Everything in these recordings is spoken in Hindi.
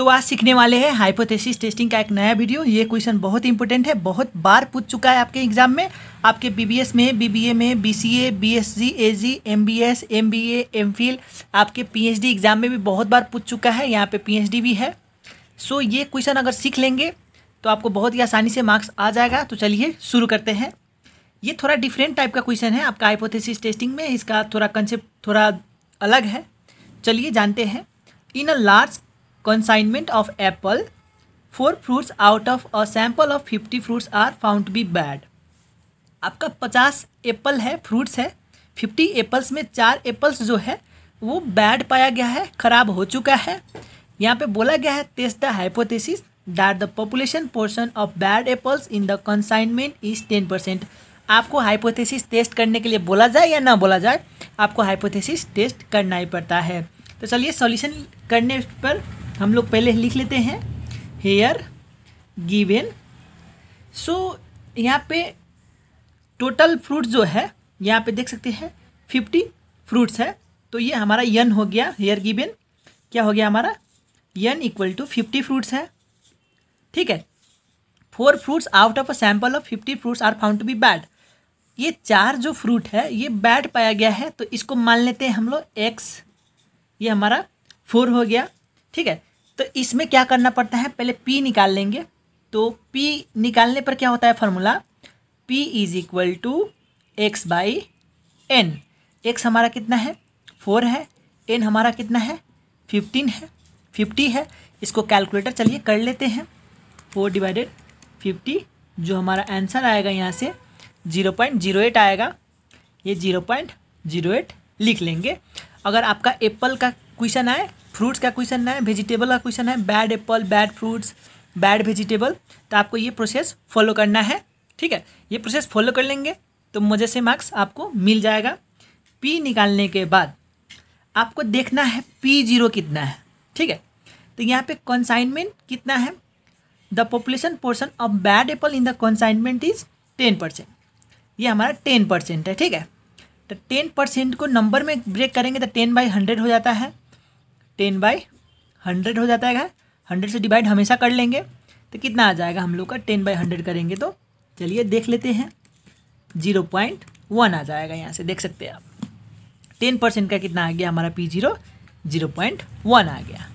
तो आज सीखने वाले हैं हाइपोथेसिस टेस्टिंग का एक नया वीडियो ये क्वेश्चन बहुत इंपॉर्टेंट है बहुत बार पूछ चुका है आपके एग्जाम में आपके बीबीएस में बीबीए में BCA BSc AG MBS MBA MPhil आपके पीएचडी एग्जाम में भी बहुत बार पूछ चुका है यहाँ पे पीएचडी भी है सो so, ये क्वेश्चन अगर सीख लेंगे तो आपको बहुत ही आसानी से मार्क्स आ जाएगा तो चलिए शुरू करते हैं ये थोड़ा डिफरेंट टाइप का क्वेश्चन है आपका हाइपोथेसिस टेस्टिंग में इसका थोड़ा कंसेप्ट थोड़ा अलग है चलिए जानते हैं in a large consignment of apple four fruits out of a sample of 50 fruits are found to be bad आपका पचास एप्पल है फ्रूट्स है फिफ्टी एप्पल्स में चार एप्पल्स जो है वो बैड पाया गया है खराब हो चुका है यहाँ पे बोला गया है test the hypothesis that the population portion of bad apples in the consignment is ten percent आपको हाइपोथेसिस टेस्ट करने के लिए बोला जाए या ना बोला जाए आपको हाइपोथेसिस टेस्ट करना ही पड़ता है तो चलिए सॉल्यूशन करने पर हम लोग पहले लिख लेते हैं हेयर गिवेन सो यहाँ पे टोटल फ्रूट जो है यहाँ पे देख सकते हैं फिफ्टी फ्रूट्स है तो ये हमारा यन हो गया हेयर गिवेन क्या हो गया हमारा n equal to fifty fruits है ठीक है four fruits out of a sample of fifty fruits are found to be bad ये चार जो फ्रूट है ये बैड पाया गया है तो इसको मान लेते हैं हम लोग एक्स ये हमारा फोर हो गया ठीक है तो इसमें क्या करना पड़ता है पहले पी निकाल लेंगे तो पी निकालने पर क्या होता है formula p is equal to x by n x हमारा कितना है फोर है एन हमारा कितना है फिफ्टीन है फिफ्टी है इसको कैलकुलेटर चलिए कर लेते हैं फोर डिवाइडेड फिफ्टी जो हमारा आंसर आएगा यहाँ से ज़ीरो पॉइंट जीरो एट आएगा ये ज़ीरो पॉइंट जीरो एट लिख लेंगे अगर आपका एप्पल का क्वेश्चन आए फ्रूट्स का क्वेश्चन है वेजिटेबल का क्वेश्चन है bad apple bad fruits bad vegetable तो आपको ये प्रोसेस फॉलो करना है ठीक है ये प्रोसेस फॉलो कर लेंगे तो मज़े से मार्क्स आपको मिल जाएगा पी निकालने के बाद आपको देखना है पी जीरो कितना है ठीक है तो यहाँ पे कंसाइनमेंट कितना है the population portion of bad apple in the consignment is ten percent ये हमारा टेन परसेंट है ठीक है तो टेन परसेंट को नंबर में ब्रेक करेंगे तो टेन बाई हंड्रेड हो जाता है टेन बाई हंड्रेड हो जाता है हंड्रेड से डिवाइड हमेशा कर लेंगे तो कितना आ जाएगा हम लोग का टेन बाई हंड्रेड करेंगे तो चलिए देख लेते हैं जीरो पॉइंट वन आ जाएगा यहाँ से देख सकते हैं आप टेन परसेंट का कितना आ गया हमारा p zero zero point one आ गया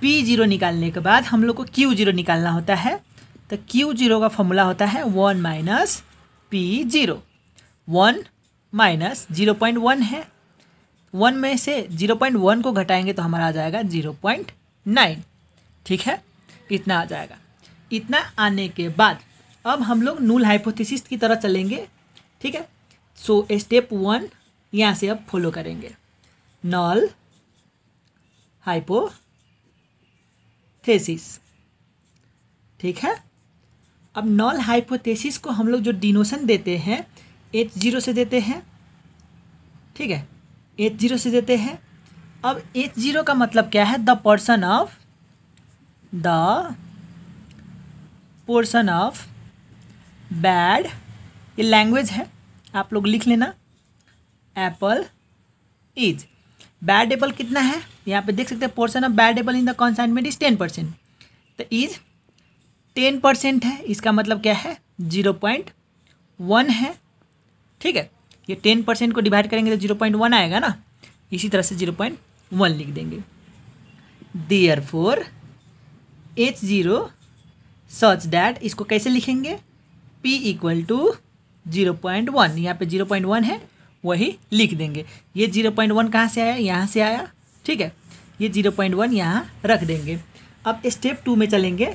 पी जीरो निकालने के बाद हम लोग को क्यू जीरो निकालना होता है तो क्यू जीरो का फॉर्मूला होता है one minus p zero one minus zero point one है वन में से जीरो पॉइंट वन को घटाएंगे तो हमारा आ जाएगा जीरो पॉइंट नाइन ठीक है इतना आ जाएगा इतना आने के बाद अब हम लोग नूल हाइपोथेसिस की तरह चलेंगे ठीक है सो स्टेप वन यहाँ से अब फॉलो करेंगे नॉल हाइपोथेसिस ठीक है अब नॉल हाइपोथेसिस को हम लोग जो डिनोशन देते हैं एच जीरो से देते हैं ठीक है एच जीरो से देते हैं अब एच जीरो का मतलब क्या है the person of the portion of bad ये लैंग्वेज है आप लोग लिख लेना एप्पल इज बैड एप्पल कितना है यहाँ पे देख सकते हैं portion of bad apple in the consignment is ten percent तो इज टेन परसेंट है इसका मतलब क्या है जीरो पॉइंट वन है ठीक है ये टेन परसेंट को डिवाइड करेंगे तो जीरो पॉइंट वन आएगा ना इसी तरह से जीरो पॉइंट वन लिख देंगे therefore H zero such that इसको कैसे लिखेंगे p equal to zero point one यहाँ पर जीरो पॉइंट वन है वही लिख देंगे ये जीरो पॉइंट वन कहाँ से आया यहाँ से आया ठीक है ये जीरो पॉइंट वन यहाँ रख देंगे अब स्टेप टू में चलेंगे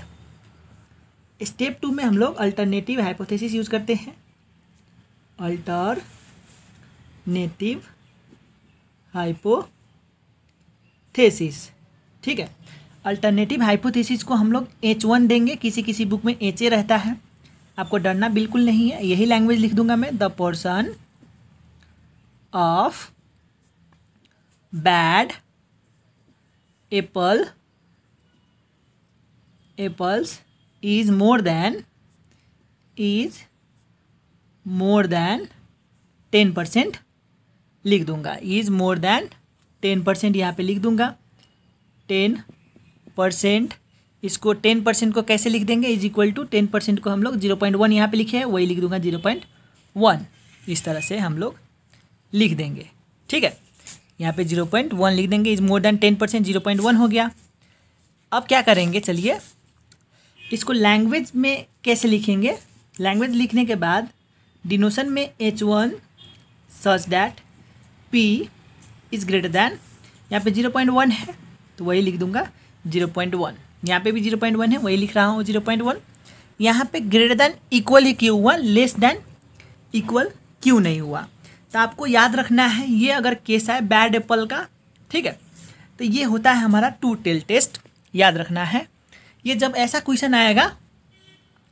स्टेप टू में हम लोग अल्टरनेटिव हाइपोथेसिस यूज़ करते हैं अल्टर नेटिव हाइपोथेसिस ठीक है अल्टरनेटिव हाइपोथेसिस को हम लोग एच वन देंगे किसी किसी बुक में एच ए रहता है आपको डरना बिल्कुल नहीं है यही लैंग्वेज लिख दूंगा मैं the person of bad apple apples is more than is more than ten percent लिख दूंगा is more than ten percent यहाँ पर लिख दूंगा टेन परसेंट इसको टेन परसेंट को कैसे लिख देंगे is equal to ten percent को हम लोग जीरो पॉइंट वन यहाँ पर लिखे हैं वही लिख दूंगा जीरो पॉइंट वन इस तरह से हम लोग लिख देंगे ठीक है यहाँ पे जीरो पॉइंट वन लिख देंगे is more than ten percent zero point one हो गया अब क्या करेंगे चलिए इसको लैंग्वेज में कैसे लिखेंगे लैंग्वेज लिखने के बाद डिनोशन में H one such that p is greater than यहाँ पे जीरो पॉइंट वन है तो वही लिख दूंगा जीरो पॉइंट वन यहाँ पे भी जीरो पॉइंट वन है वही लिख रहा हूँ जीरो पॉइंट वन यहाँ पे ग्रेटर दैन इक्वल ही क्यू हुआ लेस दैन इक्वल क्यू नहीं हुआ तो आपको याद रखना है ये अगर केस है बैड एप्पल का ठीक है तो ये होता है हमारा टू टेल टेस्ट याद रखना है ये जब ऐसा क्वेश्चन आएगा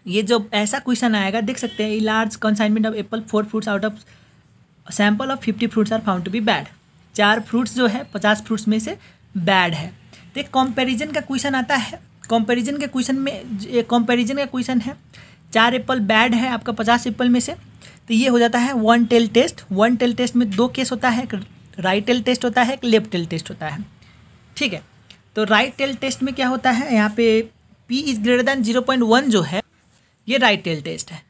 ये जब ऐसा क्वेश्चन आएगा देख सकते हैं large consignment of apple four fruits out of sample of fifty fruits are found to be bad चार फ्रूट्स जो है पचास फ्रूट्स में से बैड है तो एक कंपेरिजन का क्वेश्चन आता है कंपेरिजन के क्वेश्चन में कंपेरिजन का क्वेश्चन है चार एप्पल बैड है आपका पचास एप्पल में से तो ये हो जाता है one tail test one tail test में दो केस होता है एक राइट टेल टेस्ट होता है एक लेफ्ट टेल टेस्ट होता है ठीक है तो राइट टेल टेस्ट में क्या होता है यहाँ पे p is greater than zero point one जो है ये राइट टेल टेस्ट है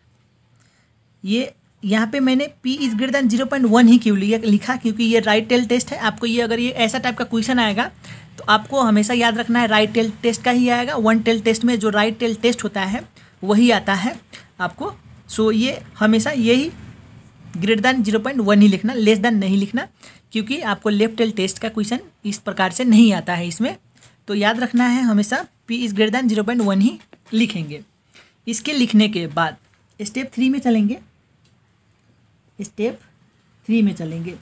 ये यहाँ पे मैंने p is greater than zero point one ही क्यों लिया लिखा क्योंकि ये राइट टेल टेस्ट है आपको ये अगर ये ऐसा टाइप का क्वेश्चन आएगा तो आपको हमेशा याद रखना है राइट टेल टेस्ट का ही आएगा वन टेल टेस्ट में जो राइट टेल टेस्ट होता है वही आता है आपको सो so ये हमेशा यही greater than zero point one ही लिखना लेस दैन नहीं लिखना क्योंकि आपको लेफ्ट टेल टेस्ट का क्वेश्चन इस प्रकार से नहीं आता है इसमें तो याद रखना है हमेशा p is greater than zero point one ही लिखेंगे इसके लिखने के बाद स्टेप थ्री में चलेंगे स्टेप थ्री में चलेंगे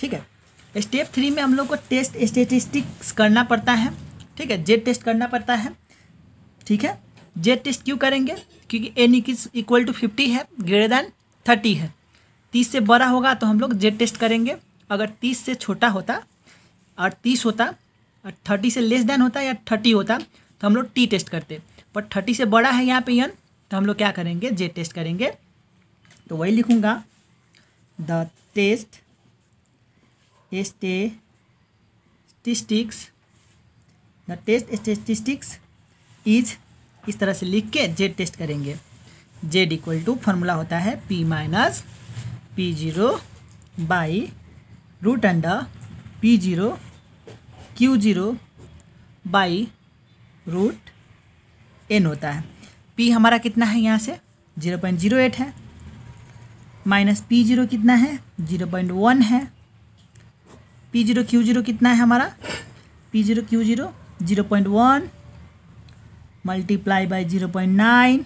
ठीक है स्टेप थ्री में हम लोग को टेस्ट स्टेटिस्टिक्स करना पड़ता है ठीक है जेड टेस्ट करना पड़ता है ठीक है जेड टेस्ट क्यों करेंगे क्योंकि एन इक्वल टू फिफ्टी है ग्रेटर दैन थर्टी है तीस से बड़ा होगा तो हम लोग जेड टेस्ट करेंगे अगर तीस से छोटा होता और तीस होता और थर्टी से लेस देन होता या थर्टी होता तो हम लोग टी टेस्ट करते पर थर्टी से बड़ा है यहाँ पे यन तो हम लोग क्या करेंगे जेड टेस्ट करेंगे तो वही लिखूँगा the test statistics the test statistics is इस तरह से लिख के जेड टेस्ट करेंगे जेड इक्वल टू फॉर्मूला होता है p minus p zero by root under p zero q zero by root n होता है पी हमारा कितना है यहाँ से जीरो पॉइंट जीरो एट है माइनस पी जीरो कितना है जीरो पॉइंट वन है पी जीरो क्यू जीरो कितना है हमारा p zero q zero zero point one multiply by zero point nine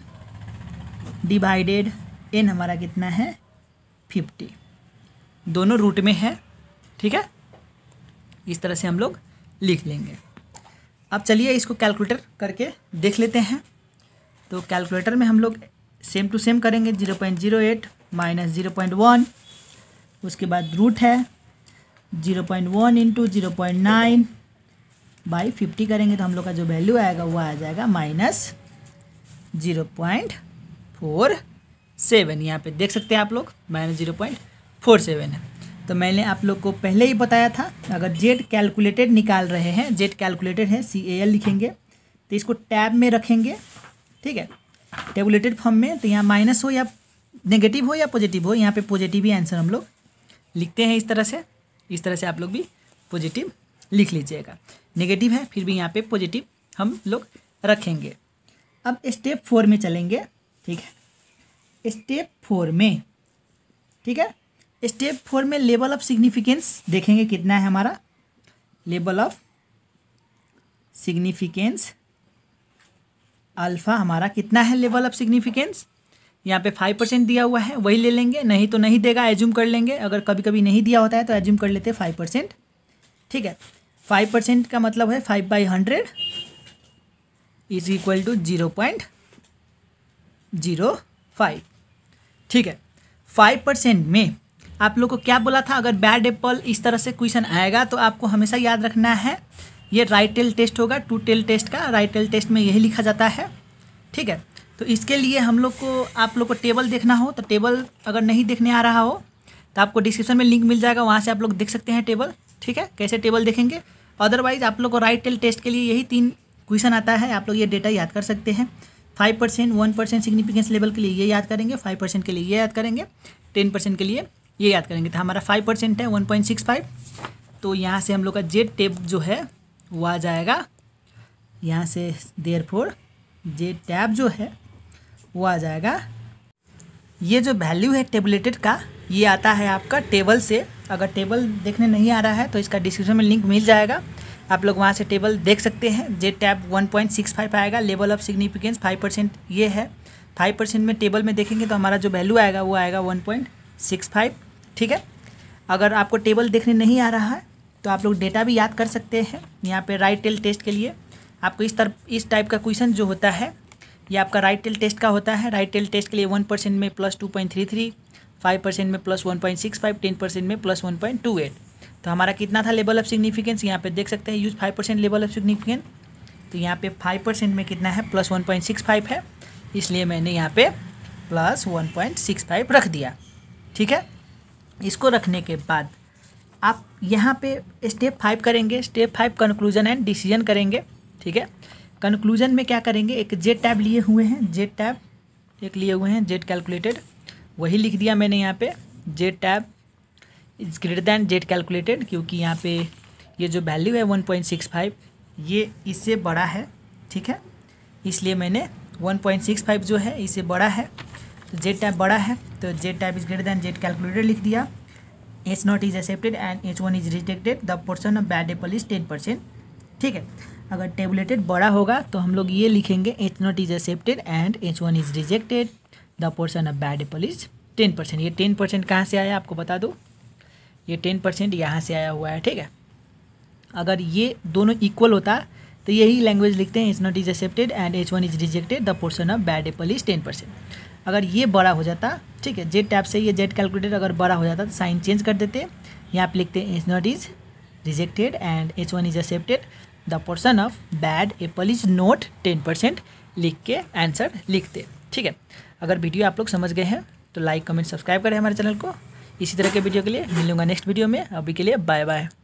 divided n हमारा कितना है फिफ्टी दोनों रूट में है ठीक है इस तरह से हम लोग लिख लेंगे अब चलिए इसको कैलकुलेटर करके देख लेते हैं तो कैलकुलेटर में हम लोग सेम टू सेम करेंगे zero point zero eight minus zero point one उसके बाद रूट है zero point one into zero point nine by fifty करेंगे तो हम लोग का जो वैल्यू आएगा वो आ जाएगा minus zero point four seven यहाँ पर देख सकते हैं आप लोग minus zero point four seven है तो मैंने आप लोग को पहले ही बताया था अगर जेड कैलकुलेटेड निकाल रहे हैं जेड कैलकुलेटेड है सी ए एल लिखेंगे तो इसको टैब में रखेंगे ठीक है टेबुलेटेड फॉर्म में तो यहाँ माइनस हो या नेगेटिव हो या पॉजिटिव हो यहाँ पे पॉजिटिव ही आंसर हम लोग लिखते हैं इस तरह से इस तरह से आप लोग भी पॉजिटिव लिख लीजिएगा नेगेटिव है फिर भी यहाँ पे पॉजिटिव हम लोग रखेंगे अब स्टेप फोर में चलेंगे ठीक है स्टेप फोर में ठीक है स्टेप फोर में लेवल ऑफ सिग्निफिकेंस देखेंगे कितना है हमारा लेवल ऑफ सिग्निफिकेंस अल्फ़ा हमारा कितना है लेवल ऑफ सिग्निफिकेंस यहाँ पे फाइव परसेंट दिया हुआ है वही ले लेंगे नहीं तो नहीं देगा एज्यूम कर लेंगे अगर कभी कभी नहीं दिया होता है तो एज्यूम कर लेते हैं फाइव परसेंट ठीक है फाइव परसेंट का मतलब है five by hundred is equal to zero point zero five ठीक है फाइव परसेंट में आप लोग को क्या बोला था अगर बैड एप्पल इस तरह से क्वेश्चन आएगा तो आपको हमेशा याद रखना है ये राइट टेल टेस्ट होगा टू टेल टेस्ट का राइट टेल टेस्ट में यही लिखा जाता है ठीक है तो इसके लिए हम लोग को आप लोग को टेबल देखना हो तो टेबल अगर नहीं देखने आ रहा हो तो आपको डिस्क्रिप्शन में लिंक मिल जाएगा वहाँ से आप लोग देख सकते हैं टेबल ठीक है कैसे टेबल देखेंगे अदरवाइज आप लोग को राइट टेल टेस्ट के लिए यही तीन क्वेश्चन आता है आप लोग ये डेटा याद कर सकते हैं five percent one percent significance level के लिए ये याद करेंगे फाइव परसेंट के लिए ये याद करेंगे टेन परसेंट के लिए ये याद करेंगे तो हमारा फाइव परसेंट है वन पॉइंट सिक्स फाइव तो यहाँ से हम लोग का जेड टेप जो है वो आ जाएगा यहाँ से देर फोर जे टैब जो है वो आ जाएगा ये जो वैल्यू है टेबलेटेड का ये आता है आपका टेबल से अगर टेबल देखने नहीं आ रहा है तो इसका डिस्क्रिप्शन में लिंक मिल जाएगा आप लोग वहाँ से टेबल देख सकते हैं जे टैब 1.65 आएगा लेवल ऑफ सिग्निफिकेंस 5 परसेंट ये है 5 परसेंट में टेबल में देखेंगे तो हमारा जो वैल्यू आएगा वो आएगा 1.65 ठीक है अगर आपको टेबल देखने नहीं आ रहा है तो आप लोग डेटा भी याद कर सकते हैं यहाँ पे राइट टेल टेस्ट के लिए आपको इस तरफ इस टाइप का क्वेश्चन जो होता है ये आपका राइट टेल टेस्ट का होता है राइट टेल टेस्ट के लिए वन परसेंट में plus two point three three five percent में plus one point six five ten percent में plus one point two eight तो हमारा कितना था लेवल ऑफ सिग्निफिकेंस यहाँ पे देख सकते हैं use five percent level of significance तो यहाँ पर फाइव परसेंट में कितना है plus one point six five है इसलिए मैंने यहाँ पर plus one point six five रख दिया ठीक है इसको रखने के बाद आप यहाँ पे स्टेप फाइव करेंगे step five conclusion and decision करेंगे ठीक है कंक्लूजन में क्या करेंगे एक जेड टैब लिए हुए हैं जेड टैब एक लिए हुए हैं जेड कैलकुलेटेड वही लिख दिया मैंने यहाँ पे Z tab is greater than Z calculated क्योंकि यहाँ पे ये जो वैल्यू है वन पॉइंट सिक्स फाइव ये इससे बड़ा है ठीक है इसलिए मैंने वन पॉइंट सिक्स फाइव जो है इससे बड़ा है तो जेड टैब बड़ा है तो Z tab is greater than Z calculated लिख दिया H not is accepted and H one is rejected the portion of bad apple is ten percent ठीक है अगर टेबलेटेड बड़ा होगा तो हम लोग ये लिखेंगे H not is accepted and H one is rejected the portion of bad apple is ten percent ये टेन परसेंट कहाँ से आया आपको बता दो ये टेन परसेंट यहाँ से आया हुआ है ठीक है अगर ये दोनों इक्वल होता तो यही लैंग्वेज लिखते हैं H not is accepted and H one is rejected the portion of bad apple is ten percent अगर ये बड़ा हो जाता ठीक है जेड टैप से ये जेड कैलकुलेटर अगर बड़ा हो जाता तो साइन चेंज कर देते यहाँ आप लिखते हैं H not is rejected and H one is accepted the person of bad apple is not ten percent लिख के आंसर लिखते ठीक है अगर वीडियो आप लोग समझ गए हैं तो लाइक कमेंट सब्सक्राइब करें हमारे चैनल को इसी तरह के वीडियो के लिए मिलूंगा नेक्स्ट वीडियो में अभी के लिए बाय बाय